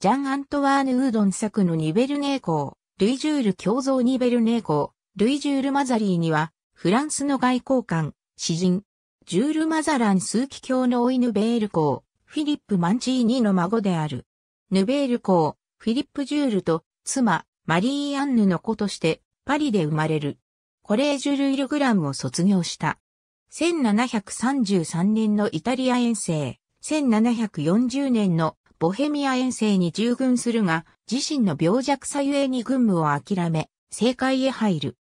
ジャン・アントワーヌ・ウードン作のニベルネー公、ルイジュール共造ニベルネー公、ルイジュール・マザリーには、フランスの外交官、詩人、ジュール・マザラン数奇教のオイヌベール公、フィリップ・マンチーニの孫である。ヌベール公、フィリップ・ジュールと、妻、マリー・アンヌの子として、パリで生まれる。コレージュ・ルイル・グラムを卒業した。1733年のイタリア遠征、1740年のボヘミア遠征に従軍するが、自身の病弱さゆえに軍務を諦め、政界へ入る。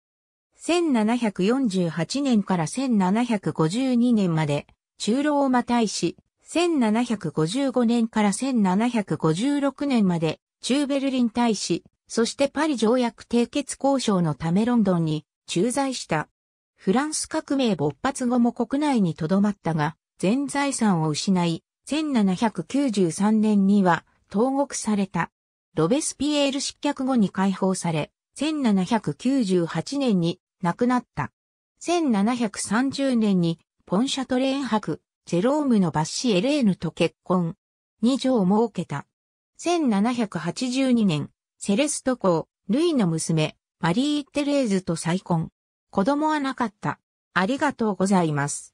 1748年から1752年まで、中老をまたいし、1755年から1756年まで、中ベルリン大使、そしてパリ条約締結交渉のためロンドンに駐在した。フランス革命勃発後も国内に留まったが、全財産を失い、1793年には投獄された。ロベスピエール失脚後に解放され、1798年に亡くなった。1730年にポンシャトレーン博、ジェロームのバッシエレーヌと結婚。二女を設けた。1782年、セレスト公、ルイの娘、マリー・テレーズと再婚。子供はなかった。ありがとうございます。